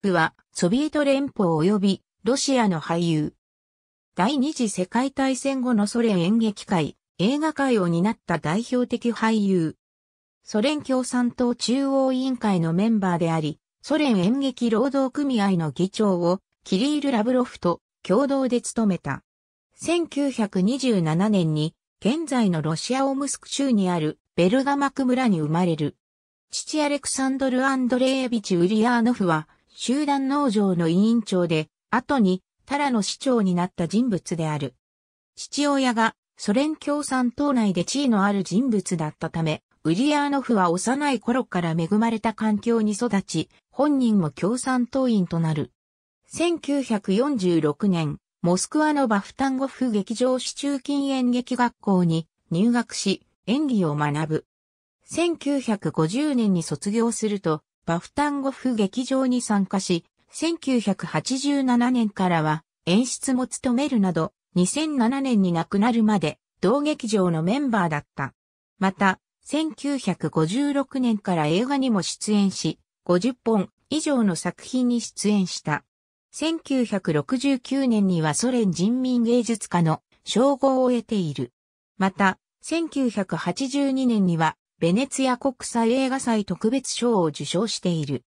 プは、ソビエト連邦及び、ロシアの俳優。第二次世界大戦後のソ連演劇界、映画界を担った代表的俳優。ソ連共産党中央委員会のメンバーであり、ソ連演劇労働組合の議長を、キリール・ラブロフと共同で務めた。1927年に、現在のロシアオムスク州にあるベルガマク村に生まれる。父アレクサンドル・アンドレービチ・ウリアーノフは、集団農場の委員長で、後に、タラの市長になった人物である。父親が、ソ連共産党内で地位のある人物だったため、ウリアーノフは幼い頃から恵まれた環境に育ち、本人も共産党員となる。1946年、モスクワのバフタンゴフ劇場市中近演劇学校に入学し、演技を学ぶ。1950年に卒業すると、バフタンゴフ劇場に参加し、1987年からは演出も務めるなど、2007年に亡くなるまで同劇場のメンバーだった。また、1956年から映画にも出演し、50本以上の作品に出演した。1969年にはソ連人民芸術家の称号を得ている。また、1982年にはベネツィア国際映画祭特別賞を受賞している。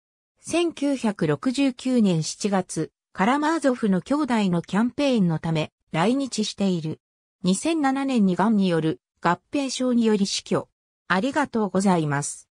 1969年7月、カラマーゾフの兄弟のキャンペーンのため来日している。2007年に癌による合併症により死去。ありがとうございます。